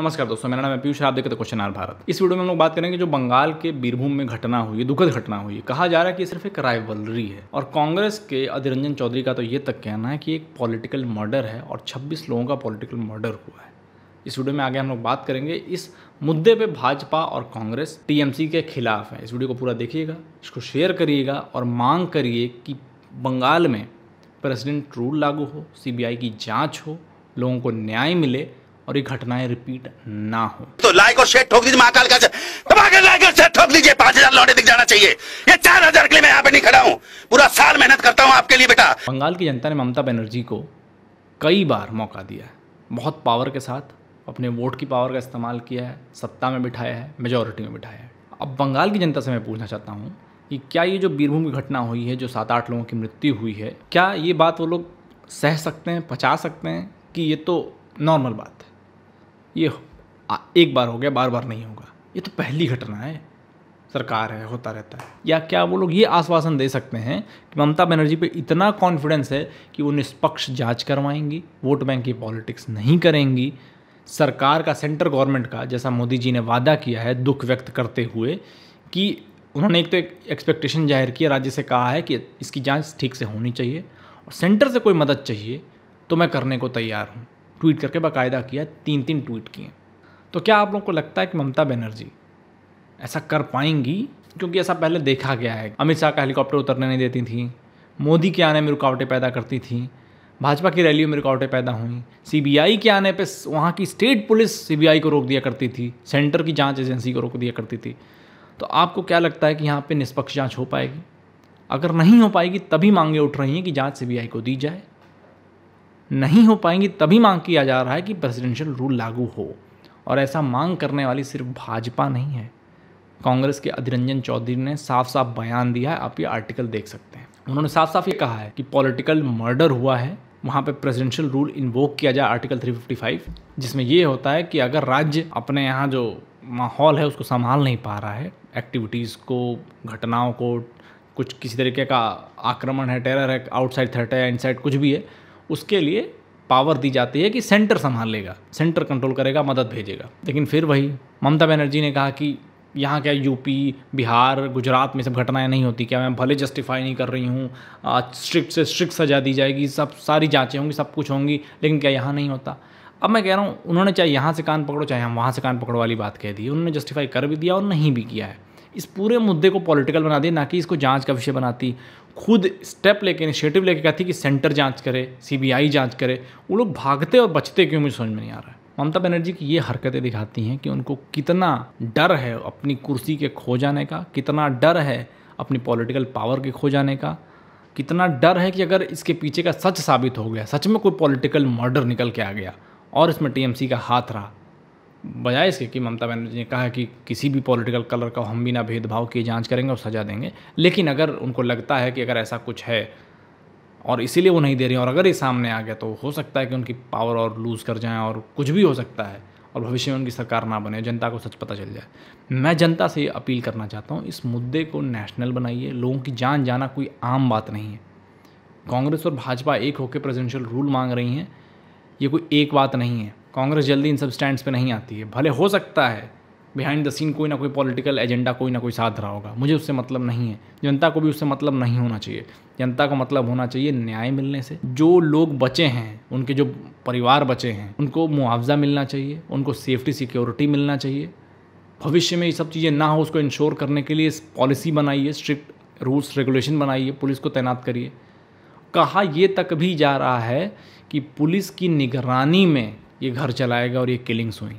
नमस्कार दोस्तों मेरा नाम है पीयूष आप देखते तो क्वेश्चन आर भारत इस वीडियो में हम लोग बात करेंगे जो बंगाल के बीरभूम में घटना हुई है दुखद घटना हुई है कहा जा रहा है कि सिर्फ एक राइवलरी है और कांग्रेस के अधीर रंजन चौधरी का तो ये तक कहना है कि एक पॉलिटिकल मर्डर है और छब्बीस लोगों का पॉलिटिकल मर्डर हुआ है इस वीडियो में आगे हम लोग बात करेंगे इस मुद्दे पे भाजपा और कांग्रेस टीएमसी के खिलाफ है इस वीडियो को पूरा देखिएगा इसको शेयर करिएगा और मांग करिए कि बंगाल में प्रेसिडेंट रूल लागू हो सीबीआई की जांच हो लोगों को न्याय मिले और ये घटनाएं रिपीट ना हो तो लाइक और शेयर ठोक दीजिए महाकाल का दबाकर लाइक और शेयर ठोक दीजिए पांच हजार लौटे दिख जाना चाहिए ये चार हजार के लिए मैं यहाँ पे नहीं खड़ा हूँ पूरा साल मेहनत करता हूँ आपके लिए बेटा बंगाल की जनता ने ममता बनर्जी को कई बार मौका दिया है बहुत पावर के साथ अपने वोट की पावर का इस्तेमाल किया है सत्ता में बिठाया है मेजोरिटी में बिठाया है अब बंगाल की जनता से मैं पूछना चाहता हूँ कि क्या ये जो बीरभूम की घटना हुई है जो सात आठ लोगों की मृत्यु हुई है क्या ये बात वो लोग सह सकते हैं पचा सकते हैं कि ये तो नॉर्मल बात है ये एक बार हो गया बार बार नहीं होगा ये तो पहली घटना है सरकार है होता रहता है या क्या वो लोग ये आश्वासन दे सकते हैं कि ममता बनर्जी पे इतना कॉन्फिडेंस है कि वो निष्पक्ष जांच करवाएंगी वोट बैंक की पॉलिटिक्स नहीं करेंगी सरकार का सेंटर गवर्नमेंट का जैसा मोदी जी ने वादा किया है दुख व्यक्त करते हुए कि उन्होंने एक तो एक एक्सपेक्टेशन जाहिर किया राज्य से कहा है कि इसकी जांच ठीक से होनी चाहिए और सेंटर से कोई मदद चाहिए तो मैं करने को तैयार हूँ ट्वीट करके बाकायदा किया तीन तीन ट्वीट किए तो क्या आप लोगों को लगता है कि ममता बनर्जी ऐसा कर पाएंगी क्योंकि ऐसा पहले देखा गया है अमित शाह का हेलीकॉप्टर उतरने नहीं देती थी मोदी के आने में रुकावटें पैदा करती थी भाजपा की रैलियों में रुकावटें पैदा हुई सीबीआई के आने पे वहाँ की स्टेट पुलिस सीबीआई को रोक दिया करती थी सेंटर की जांच एजेंसी को रोक दिया करती थी तो आपको क्या लगता है कि यहाँ पे निष्पक्ष जांच हो पाएगी अगर नहीं हो पाएगी तभी मांगे उठ रही हैं कि जांच सीबीआई को दी जाए नहीं हो पाएंगी तभी मांग किया जा रहा है कि प्रेसिडेंशियल रूल लागू हो और ऐसा मांग करने वाली सिर्फ भाजपा नहीं है कांग्रेस के अधिरंजन चौधरी ने साफ साफ बयान दिया है आप ये आर्टिकल देख सकते हैं उन्होंने साफ साफ ये कहा है कि पॉलिटिकल मर्डर हुआ है वहाँ पे प्रेसिडेंशियल रूल इन्वोक किया जाए आर्टिकल 355 जिसमें ये होता है कि अगर राज्य अपने यहाँ जो माहौल है उसको संभाल नहीं पा रहा है एक्टिविटीज़ को घटनाओं को कुछ किसी तरीके का आक्रमण है टेरर है आउटसाइड थ्रेट है इनसाइड कुछ भी है उसके लिए पावर दी जाती है कि सेंटर संभाल लेगा सेंटर कंट्रोल करेगा मदद भेजेगा लेकिन फिर वही ममता बनर्जी ने कहा कि यहाँ क्या यूपी बिहार गुजरात में सब घटनाएं नहीं होती क्या मैं भले जस्टिफाई नहीं कर रही हूँ स्ट्रिक्ट से स्ट्रिक्ट सजा दी जाएगी सब सारी जाँचें होंगी सब कुछ होंगी लेकिन क्या यहाँ नहीं होता अब मैं कह रहा हूँ उन्होंने चाहे यहाँ से कान पकड़ो चाहे हम वहाँ से कान पकड़ो वाली बात कह दी उन्होंने जस्टिफाई कर भी दिया और नहीं भी किया है इस पूरे मुद्दे को पॉलिटिकल बना दी ना कि इसको जांच का विषय बनाती खुद स्टेप लेके इनिशिएटिव लेके कहती कि सेंटर जांच करे सीबीआई जांच करे वो लोग भागते और बचते क्यों मुझे समझ में नहीं आ रहा है ममता बनर्जी की ये हरकतें दिखाती हैं कि उनको कितना डर है अपनी कुर्सी के खो जाने का कितना डर है अपनी पॉलिटिकल पावर के खो जाने का कितना डर है कि अगर इसके पीछे का सच साबित हो गया सच में कोई पॉलिटिकल मर्डर निकल के आ गया और इसमें टीएमसी का हाथ रहा बजाय इसके कि ममता बनर्जी ने कहा कि किसी भी पॉलिटिकल कलर का हम बिना भेदभाव की जांच करेंगे और सजा देंगे लेकिन अगर उनको लगता है कि अगर ऐसा कुछ है और इसीलिए वो नहीं दे रही और अगर ये सामने आ गया तो हो सकता है कि उनकी पावर और लूज़ कर जाएं और कुछ भी हो सकता है और भविष्य में उनकी सरकार ना बने जनता को सच पता चल जाए मैं जनता से अपील करना चाहता हूँ इस मुद्दे को नेशनल बनाइए लोगों की जान जाना कोई आम बात नहीं है कांग्रेस और भाजपा एक होकर प्रेजिडेंशियल रूल मांग रही हैं ये कोई एक बात नहीं है कांग्रेस जल्दी इन सब स्टैंड पर नहीं आती है भले हो सकता है बिहाइंड द सीन कोई ना कोई पॉलिटिकल एजेंडा कोई ना कोई साथ रहा होगा मुझे उससे मतलब नहीं है जनता को भी उससे मतलब नहीं होना चाहिए जनता को मतलब होना चाहिए न्याय मिलने से जो लोग बचे हैं उनके जो परिवार बचे हैं उनको मुआवजा मिलना चाहिए उनको सेफ्टी सिक्योरिटी मिलना चाहिए भविष्य में ये सब चीज़ें ना हो उसको इंश्योर करने के लिए पॉलिसी बनाइए स्ट्रिक्ट रूल्स रेगुलेशन बनाइए पुलिस को तैनात करिए कहा यह तक भी जा रहा है कि पुलिस की निगरानी में ये घर चलाएगा और ये किलिंग्स हुई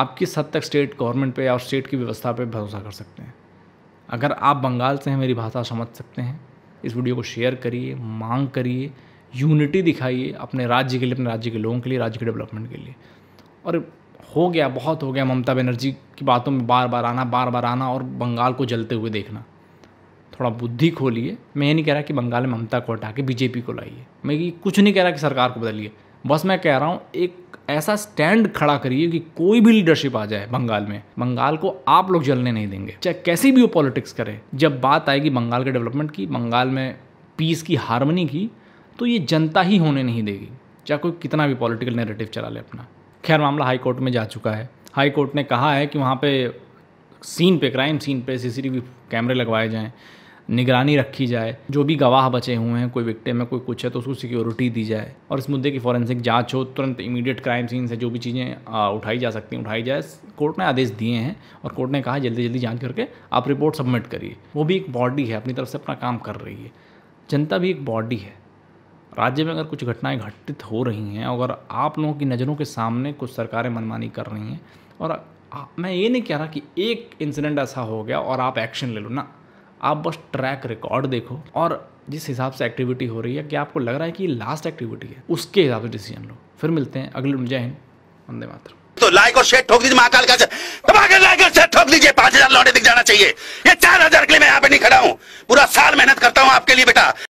आप किस हद तक स्टेट गवर्नमेंट पे और स्टेट की व्यवस्था पे भरोसा कर सकते हैं अगर आप बंगाल से हैं मेरी भाषा समझ सकते हैं इस वीडियो को शेयर करिए मांग करिए यूनिटी दिखाइए अपने राज्य के लिए अपने राज्य के लोगों के लिए राज्य के डेवलपमेंट के लिए और हो गया बहुत हो गया ममता बनर्जी की बातों में बार बार आना बार बार आना और बंगाल को जलते हुए देखना थोड़ा बुद्धि खोलिए मैं ये नहीं कह रहा कि बंगाल में ममता को हटा के बीजेपी को लाइए मैं ये कुछ नहीं कह रहा कि सरकार को बदलिए बस मैं कह रहा हूँ एक ऐसा स्टैंड खड़ा करिए कि कोई भी लीडरशिप आ जाए बंगाल में बंगाल को आप लोग जलने नहीं देंगे चाहे कैसी भी वो पॉलिटिक्स करें जब बात आएगी बंगाल के डेवलपमेंट की बंगाल में पीस की हारमनी की तो ये जनता ही होने नहीं देगी चाहे कोई कितना भी पॉलिटिकल नेरेटिव चला ले अपना खैर मामला हाई कोर्ट में जा चुका है हाई कोर्ट ने कहा है कि वहाँ पे सीन पे क्राइम सीन पे सीसीटीवी कैमरे लगवाए जाएं निगरानी रखी जाए जो भी गवाह बचे हुए हैं कोई विक्टिम है कोई कुछ है तो उसको सिक्योरिटी दी जाए और इस मुद्दे की फॉरेंसिक जाँच हो तुरंत इमीडिएट क्राइम सीन से जो भी चीज़ें उठाई जा सकती हैं उठाई जाए कोर्ट ने आदेश दिए हैं और कोर्ट ने कहा जल्दी जल्दी जाँच करके आप रिपोर्ट सबमिट करिए वो भी एक बॉडी है अपनी तरफ से अपना काम कर रही है जनता भी एक बॉडी है राज्य में अगर कुछ घटनाएं घटित हो रही हैं अगर आप लोगों की नज़रों के सामने कुछ सरकारें मनमानी कर रही हैं और मैं ये नहीं कह रहा कि एक इंसिडेंट ऐसा हो गया और आप एक्शन ले लो ना आप बस ट्रैक रिकॉर्ड देखो और जिस हिसाब से एक्टिविटी हो रही है क्या आपको लग रहा है कि लास्ट एक्टिविटी है उसके हिसाब से डिसीजन लो फिर मिलते हैं अगले जय हिंद वंदे मातर तो लाइक और शेयर ठोक दीजिए महाकाल का आगे लाइक और शेयर ठोक दीजिए पांच हजार लौटे दिख जाना चाहिए ये चार हजार के लिए मैं यहाँ पे नहीं खड़ा हूँ पूरा साल मेहनत करता हूँ आपके लिए बेटा